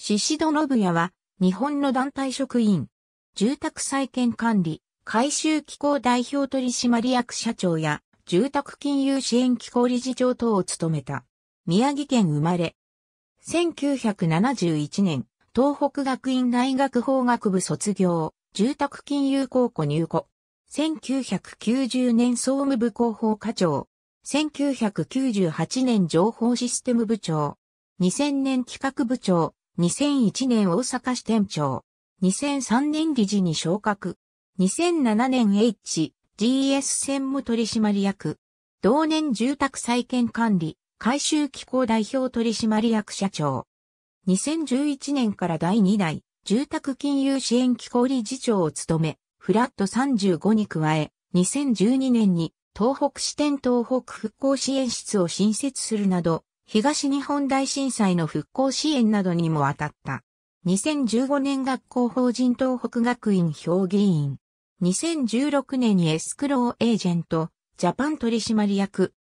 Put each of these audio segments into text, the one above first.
宍戸信也は、日本の団体職員、住宅再建管理、改修機構代表取締役社長や、住宅金融支援機構理事長等を務めた。宮城県生まれ。1971年、東北学院大学法学部卒業、住宅金融高校入庫。1990年総務部広報課長。1998年情報システム部長。2000年企画部長。2001年大阪支店長。2003年理事に昇格。2007年 H、GS 専務取締役。同年住宅再建管理、改修機構代表取締役社長。2011年から第2代、住宅金融支援機構理事長を務め、フラット35に加え、2012年に東北支店東北復興支援室を新設するなど、東日本大震災の復興支援などにも当たった。2015年学校法人東北学院評議員。2016年にエスクローエージェント、ジャパン取締役。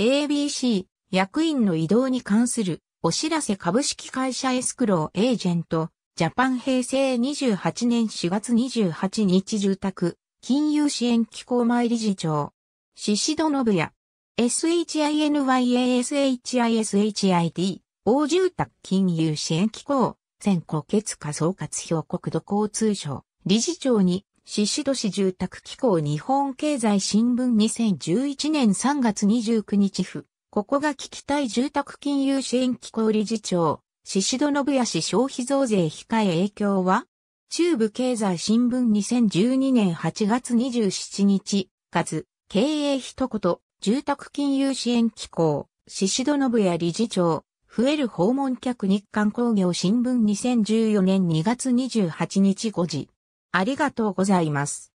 ABC、役員の移動に関する、お知らせ株式会社エスクローエージェント、ジャパン平成28年4月28日住宅、金融支援機構前理事長。宍戸信也、SHINYASHISHID、大住宅金融支援機構、全国結果総括表国土交通省、理事長に、子戸市住宅機構日本経済新聞2011年3月29日府、ここが聞きたい住宅金融支援機構理事長、宍戸信也氏消費増税控え影響は中部経済新聞2012年8月27日、数、経営一言、住宅金融支援機構、子戸信屋理事長、増える訪問客日刊工業新聞2014年2月28日5時。ありがとうございます。